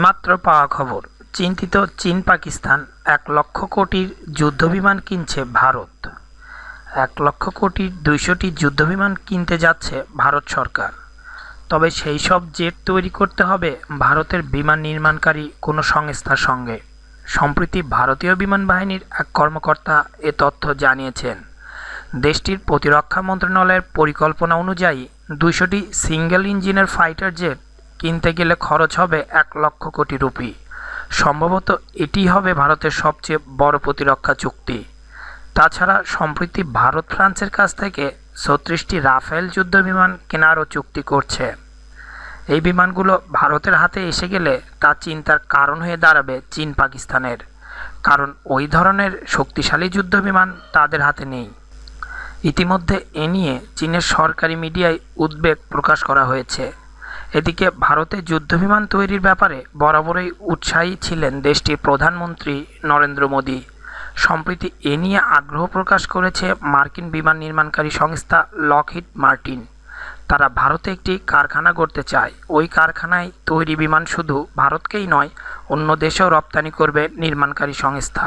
এইমাত্র পাওয়া খবর চিন্তিত চীন পাকিস্তান এক লক্ষ কোটির যুদ্ধবিমান কিনছে ভারত এক লক্ষ কোটির দুইশোটি যুদ্ধবিমান কিনতে যাচ্ছে ভারত সরকার তবে সেই সব জেট তৈরি করতে হবে ভারতের বিমান নির্মাণকারী কোনো সংস্থার সঙ্গে সম্প্রতি ভারতীয় বিমান বাহিনীর এক কর্মকর্তা এ তথ্য জানিয়েছেন দেশটির প্রতিরক্ষা মন্ত্রণালয়ের পরিকল্পনা অনুযায়ী দুইশোটি সিঙ্গেল ইঞ্জিনের ফাইটার জেট কিনতে গেলে খরচ হবে এক লক্ষ কোটি রুপি সম্ভবত এটি হবে ভারতের সবচেয়ে বড় প্রতিরক্ষা চুক্তি তাছাড়া সম্প্রতি ভারত ফ্রান্সের কাছ থেকে ছত্রিশটি রাফেল যুদ্ধ বিমান কেনারও চুক্তি করছে এই বিমানগুলো ভারতের হাতে এসে গেলে তা চিন্তার কারণ হয়ে দাঁড়াবে চীন পাকিস্তানের কারণ ওই ধরনের শক্তিশালী যুদ্ধ বিমান তাদের হাতে নেই ইতিমধ্যে এ নিয়ে চীনের সরকারি মিডিয়ায় উদ্বেগ প্রকাশ করা হয়েছে এদিকে ভারতে যুদ্ধবিমান তৈরির ব্যাপারে বরাবরই উৎসাহী ছিলেন দেশটির প্রধানমন্ত্রী নরেন্দ্র মোদী সম্প্রতি এ নিয়ে আগ্রহ প্রকাশ করেছে মার্কিন বিমান নির্মাণকারী সংস্থা লকহিড মার্টিন তারা ভারতে একটি কারখানা করতে চায় ওই কারখানায় তৈরি বিমান শুধু ভারতকেই নয় অন্য দেশেও রপ্তানি করবে নির্মাণকারী সংস্থা